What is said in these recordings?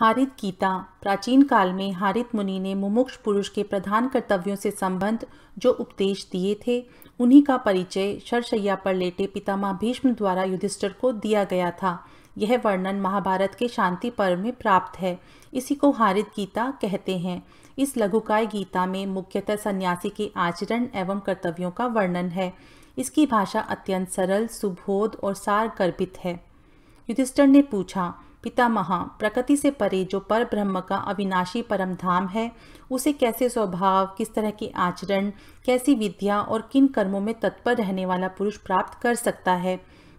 हारित गीता प्राचीन काल में हारित मुनि ने मुमुक्ष पुरुष के प्रधान कर्तव्यों से संबंध जो उपदेश दिए थे उन्हीं का परिचय शरशैया पर लेटे पितामह भीष्म द्वारा युधिष्ठर को दिया गया था यह वर्णन महाभारत के शांति पर्व में प्राप्त है इसी को हारित गीता कहते हैं इस लघुकाय गीता में मुख्यतः सन्यासी के आचरण एवं कर्तव्यों का वर्णन है इसकी भाषा अत्यंत सरल सुबोध और सार गर्भित है युधिष्ठर ने पूछा पितामह प्रकृति से परे जो पर ब्रह्म का अविनाशी परम धाम है उसे कैसे स्वभाव किस तरह के आचरण कैसी विद्या और किन कर्मों में तत्पर रहने वाला पुरुष प्राप्त कर सकता है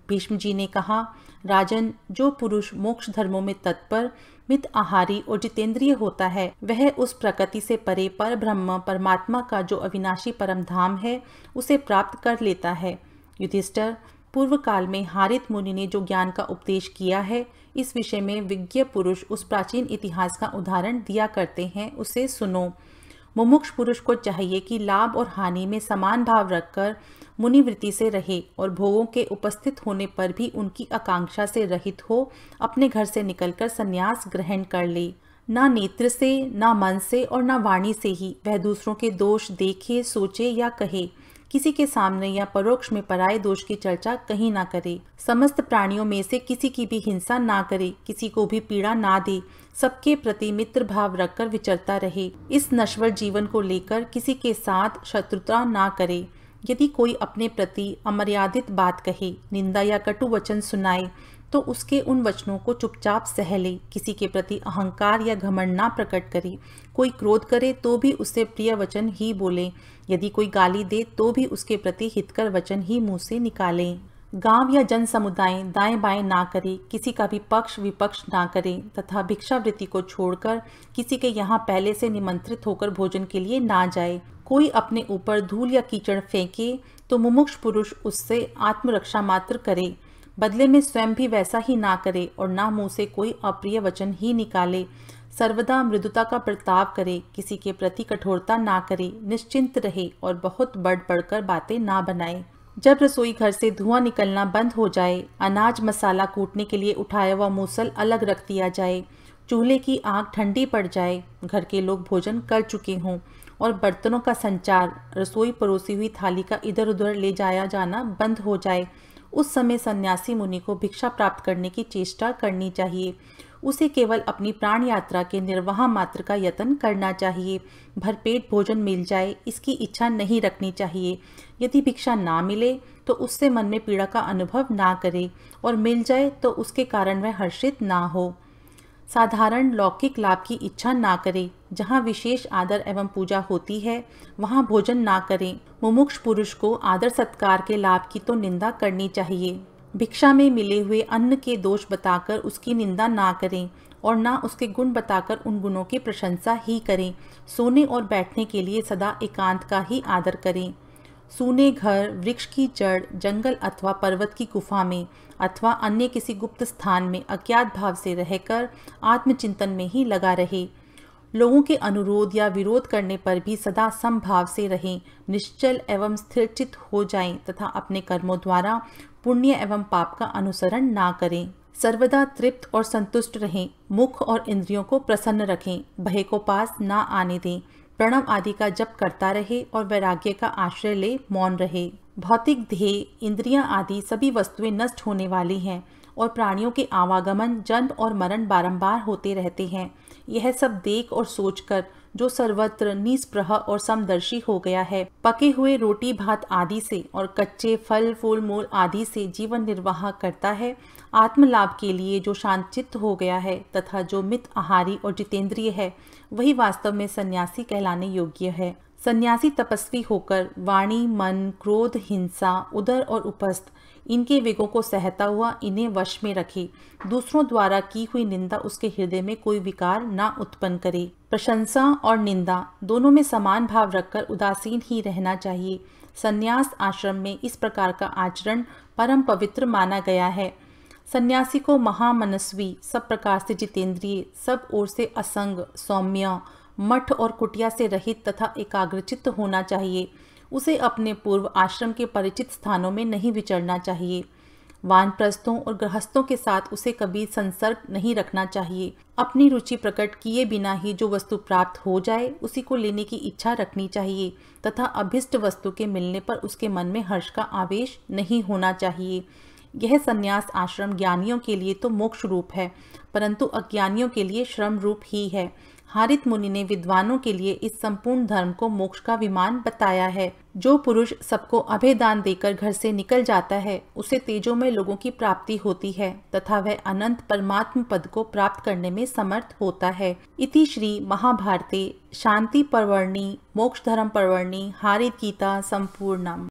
भीष्म जी ने कहा राजन जो पुरुष मोक्ष धर्मों में तत्पर मित आहारी और जितेंद्रिय होता है वह उस प्रकृति से परे पर ब्रह्म परमात्मा का जो अविनाशी परम धाम है उसे प्राप्त कर लेता है युधिष्ठर पूर्व काल में हारित मुनि ने जो ज्ञान का उपदेश किया है इस विषय में विज्ञ पुरुष उस प्राचीन इतिहास का उदाहरण दिया करते हैं उसे सुनो मुमुक्ष पुरुष को चाहिए कि लाभ और हानि में समान भाव रखकर मुनिवृत्ति से रहे और भोगों के उपस्थित होने पर भी उनकी आकांक्षा से रहित हो अपने घर से निकलकर संन्यास ग्रहण कर ले ना नेत्र से ना मन से और ना वाणी से ही वह दूसरों के दोष देखे सोचे या कहे किसी के सामने या परोक्ष में पराय दोष की चर्चा कहीं ना करे समस्त प्राणियों में से किसी की भी हिंसा ना करे किसी को भी पीड़ा ना दे सबके प्रति मित्र भाव रखकर विचरता रहे इस नश्वर जीवन को लेकर किसी के साथ शत्रुता ना करे यदि कोई अपने प्रति अमर्यादित बात कहे निंदा या कटु वचन सुनाए तो उसके उन वचनों को चुपचाप सह ले किसी के प्रति अहंकार या घमंड ना प्रकट करे कोई क्रोध करे तो भी उससे प्रिय वचन ही बोले यदि कोई गाली दे तो भी उसके प्रति हितकर वचन ही मुंह से निकाले गांव या जन समुदाय दाएं बाएं ना करे किसी का भी पक्ष विपक्ष ना करे तथा भिक्षावृत्ति को छोड़कर किसी के यहाँ पहले से निमंत्रित होकर भोजन के लिए ना जाए कोई अपने ऊपर धूल या कीचड़ फेंके तो मुमुक्ष पुरुष उससे आत्मरक्षा मात्र करे बदले में स्वयं भी वैसा ही ना करे और ना मुंह से कोई अप्रिय वचन ही निकाले सर्वदा मृदुता का प्रताप करे किसी के प्रति कठोरता ना करे निश्चिंत रहे और बहुत बढ़ बढ़कर बातें ना बनाए जब रसोई घर से धुआं निकलना बंद हो जाए अनाज मसाला कूटने के लिए उठाया हुआ मूसल अलग रख दिया जाए चूल्हे की आग ठंडी पड़ जाए घर के लोग भोजन कर चुके हों और बर्तनों का संचार रसोई परोसी हुई थाली का इधर उधर ले जाया जाना बंद हो जाए उस समय सन्यासी मुनि को भिक्षा प्राप्त करने की चेष्टा करनी चाहिए उसे केवल अपनी प्राण यात्रा के निर्वाह मात्र का यत्न करना चाहिए भरपेट भोजन मिल जाए इसकी इच्छा नहीं रखनी चाहिए यदि भिक्षा ना मिले तो उससे मन में पीड़ा का अनुभव ना करे और मिल जाए तो उसके कारण वह हर्षित ना हो साधारण लौकिक लाभ की इच्छा ना करें जहाँ विशेष आदर एवं पूजा होती है वहाँ भोजन ना करें मुमुक्ष पुरुष को आदर सत्कार के लाभ की तो निंदा करनी चाहिए भिक्षा में मिले हुए अन्न के दोष बताकर उसकी निंदा ना करें और ना उसके गुण बताकर उन गुणों की प्रशंसा ही करें सोने और बैठने के लिए सदा एकांत का ही आदर करें सूने घर वृक्ष की जड़ जंगल अथवा पर्वत की गुफा में अथवा अन्य किसी गुप्त स्थान में अज्ञात भाव से रहकर आत्मचिंतन में ही लगा रहे लोगों के अनुरोध या विरोध करने पर भी सदा समभाव से रहें निश्चल एवं स्थिरचित हो जाएं तथा अपने कर्मों द्वारा पुण्य एवं पाप का अनुसरण ना करें सर्वदा तृप्त और संतुष्ट रहें मुख और इंद्रियों को प्रसन्न रखें भय को पास ना आने दें प्रणव आदि का जप करता रहे और वैराग्य का आश्रय ले मौन रहे भौतिक ध्येय इंद्रियां आदि सभी वस्तुएं नष्ट होने वाली हैं और प्राणियों के आवागमन जन्म और मरण बारंबार होते रहते हैं यह सब देख और सोचकर जो सर्वत्र निस्प्रह और समदर्शी हो गया है पके हुए रोटी भात आदि से और कच्चे फल फूल मूल आदि से जीवन निर्वाह करता है आत्मलाभ के लिए जो शांत चित्त हो गया है तथा जो मित आहारी और जितेंद्रिय है वही वास्तव में सन्यासी कहलाने योग्य है सन्यासी तपस्वी होकर वाणी मन क्रोध हिंसा उदर और उपस्थ इनके वेगों को सहता हुआ इन्हें वश में रखे दूसरों द्वारा की हुई निंदा उसके हृदय में कोई विकार ना उत्पन्न करे प्रशंसा और निंदा दोनों में समान भाव रखकर उदासीन ही रहना चाहिए संन्यास आश्रम में इस प्रकार का आचरण परम पवित्र माना गया है सन्यासी को महामनस्वी सब प्रकार से जितेंद्रिय सब ओर से असंग सौम्य मठ और कुटिया से रहित तथा एकाग्रचित होना चाहिए उसे अपने पूर्व आश्रम के परिचित स्थानों में नहीं विचरना चाहिए वानप्रस्थों और गृहस्थों के साथ उसे कभी संसर्ग नहीं रखना चाहिए अपनी रुचि प्रकट किए बिना ही जो वस्तु प्राप्त हो जाए उसी को लेने की इच्छा रखनी चाहिए तथा अभिष्ट वस्तु के मिलने पर उसके मन में हर्ष का आवेश नहीं होना चाहिए यह संन्यास आश्रम ज्ञानियों के लिए तो मोक्ष रूप है परंतु अज्ञानियों के लिए श्रम रूप ही है हारित मुनि ने विद्वानों के लिए इस संपूर्ण धर्म को मोक्ष का विमान बताया है जो पुरुष सबको अभेदान देकर घर से निकल जाता है उसे तेजो में लोगों की प्राप्ति होती है तथा वह अनंत परमात्म पद को प्राप्त करने में समर्थ होता है इति श्री महाभारती शांति परवर्णी मोक्ष धर्म परवर्णी हारित गीता संपूर्णम